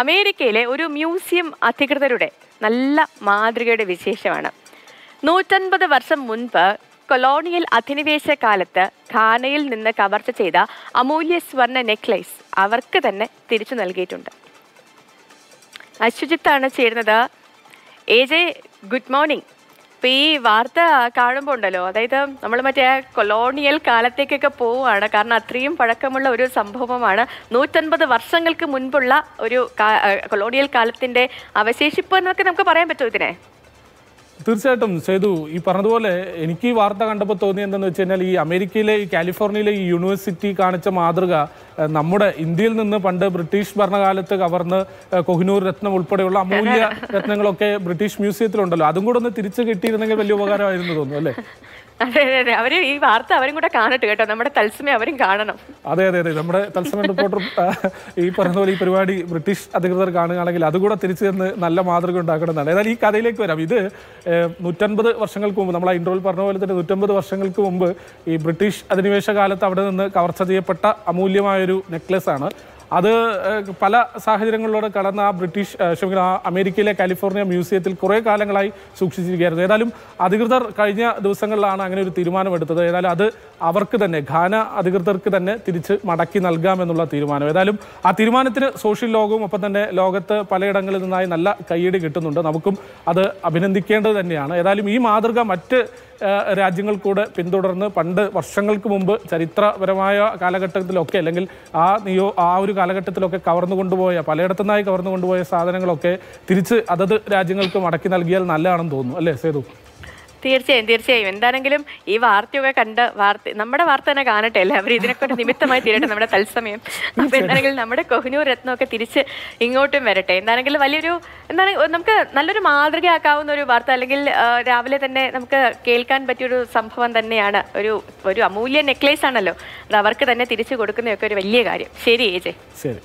അമേരിക്കയിലെ ഒരു മ്യൂസിയം അധികൃതരുടെ നല്ല മാതൃകയുടെ വിശേഷമാണ് നൂറ്റൻപത് വർഷം മുൻപ് കൊളോണിയൽ അധിനിവേശ കാലത്ത് ഖാനയിൽ നിന്ന് കവർച്ച ചെയ്ത അമൂല്യ സ്വർണ്ണ നെക്ലേസ് അവർക്ക് തന്നെ തിരിച്ചു നൽകിയിട്ടുണ്ട് അശ്വജിത്താണ് ചേരുന്നത് എ ജെ ഗുഡ് മോർണിംഗ് അപ്പൊ ഈ വാർത്ത കാണുമ്പോൾ ഉണ്ടല്ലോ അതായത് നമ്മൾ മറ്റേ കൊളോണിയൽ കാലത്തേക്കൊക്കെ പോവുകയാണ് കാരണം അത്രയും പഴക്കമുള്ള ഒരു സംഭവമാണ് നൂറ്റൻപത് വർഷങ്ങൾക്ക് മുൻപുള്ള ഒരു കൊളോണിയൽ കാലത്തിന്റെ അവശേഷിപ്പ് എന്നൊക്കെ നമുക്ക് പറയാൻ പറ്റുമോ ഇതിനെ തീർച്ചയായിട്ടും സേതു ഈ പറഞ്ഞതുപോലെ എനിക്ക് ഈ വാർത്ത കണ്ടപ്പോൾ തോന്നിയത് എന്താണെന്ന് വെച്ച് കഴിഞ്ഞാൽ ഈ അമേരിക്കയിലെ ഈ കാലിഫോർണിയയിലെ ഈ യൂണിവേഴ്സിറ്റി കാണിച്ച മാതൃക നമ്മുടെ ഇന്ത്യയിൽ നിന്ന് പണ്ട് ബ്രിട്ടീഷ് ഭരണകാലത്ത് കവർന്ന് കൊഹിനൂർ രത്നം ഉൾപ്പെടെയുള്ള അമൂല്യ രത്നങ്ങളൊക്കെ ബ്രിട്ടീഷ് മ്യൂസിയത്തിലുണ്ടല്ലോ അതും കൂടെ ഒന്ന് തിരിച്ചു കിട്ടിയിരുന്നെങ്കിൽ വലിയ ഉപകാരമായിരുന്നു തോന്നുന്നു അല്ലേ അതെ അതെ അതെ അവർ ഈ വാർത്ത അവരും കൂടെ കാണട്ടെ കേട്ടോ നമ്മുടെ തത്സമയം അവരും കാണണം അതെ അതെ അതെ നമ്മുടെ തത്സമയം റിപ്പോർട്ടർ ഈ പറഞ്ഞ പോലെ ഈ പരിപാടി ബ്രിട്ടീഷ് അധികൃതർ കാണുകയാണെങ്കിൽ അതുകൂടെ തിരിച്ചു തന്ന് നല്ല മാതൃക ഉണ്ടാക്കണമെന്നാണ് ഏതായാലും ഈ കഥയിലേക്ക് വരാം ഇത് നൂറ്റൻപത് വർഷങ്ങൾക്ക് മുമ്പ് നമ്മൾ ഇൻട്രോയിൽ പറഞ്ഞ പോലെ തന്നെ നൂറ്റമ്പത് വർഷങ്ങൾക്ക് മുമ്പ് ഈ ബ്രിട്ടീഷ് അധിനിവേശ കാലത്ത് അവിടെ നിന്ന് കവർച്ച ചെയ്യപ്പെട്ട അമൂല്യമായൊരു നെക്ലസ് ആണ് അത് പല സാഹചര്യങ്ങളിലൂടെ കടന്ന ആ ബ്രിട്ടീഷ് ക്ഷമിക്കണം ആ അമേരിക്കയിലെ കാലിഫോർണിയ മ്യൂസിയത്തിൽ കുറേ കാലങ്ങളായി സൂക്ഷിച്ചിരിക്കുകയായിരുന്നു ഏതായാലും അധികൃതർ കഴിഞ്ഞ ദിവസങ്ങളിലാണ് അങ്ങനെ ഒരു തീരുമാനമെടുത്തത് ഏതായാലും അത് അവർക്ക് തന്നെ ഖാന അധികൃതർക്ക് തന്നെ തിരിച്ച് മടക്കി നൽകാമെന്നുള്ള തീരുമാനം ഏതായാലും ആ തീരുമാനത്തിന് സോഷ്യൽ ലോകവും ഒപ്പം തന്നെ ലോകത്ത് പലയിടങ്ങളിൽ നിന്നായി നല്ല കയ്യടി കിട്ടുന്നുണ്ട് നമുക്കും അത് അഭിനന്ദിക്കേണ്ടത് തന്നെയാണ് ഏതായാലും ഈ മാതൃക മറ്റ് രാജ്യങ്ങൾ കൂടെ പിന്തുടർന്ന് പണ്ട് വർഷങ്ങൾക്ക് മുമ്പ് ചരിത്രപരമായ കാലഘട്ടത്തിലൊക്കെ അല്ലെങ്കിൽ ആ നിയോ ആ ഒരു കാലഘട്ടത്തിലൊക്കെ കവർന്നു കൊണ്ടുപോയ പലയിടത്തുനിന്നായി കവർന്നു കൊണ്ടുപോയ സാധനങ്ങളൊക്കെ തിരിച്ച് അതത് രാജ്യങ്ങൾക്ക് മടക്കി നൽകിയാൽ നല്ലതാണെന്ന് തോന്നുന്നു അല്ലേ സേതു തീർച്ചയായും തീർച്ചയായും എന്താണെങ്കിലും ഈ വാർത്തയൊക്കെ കണ്ട് വാർത്ത നമ്മുടെ വാർത്ത തന്നെ കാണട്ടെ എല്ലാവരും ഇതിനൊക്കെ നിമിത്തമായി തീരട്ടെ നമ്മുടെ തത്സമയം അപ്പൊ എന്താണെങ്കിലും നമ്മുടെ കൊഹിനൂർ രത്നമൊക്കെ തിരിച്ച് ഇങ്ങോട്ടും വരട്ടെ എന്താണെങ്കിലും വലിയൊരു എന്താണ് നമുക്ക് നല്ലൊരു മാതൃകയാക്കാവുന്ന ഒരു വാർത്ത അല്ലെങ്കിൽ രാവിലെ തന്നെ നമുക്ക് കേൾക്കാൻ പറ്റിയൊരു സംഭവം തന്നെയാണ് ഒരു ഒരു അമൂല്യ നെക്ലേസ് ആണല്ലോ അത് അവർക്ക് തന്നെ തിരിച്ചു കൊടുക്കുന്നതൊക്കെ ഒരു വലിയ കാര്യം ശരി ഏജെ ശരി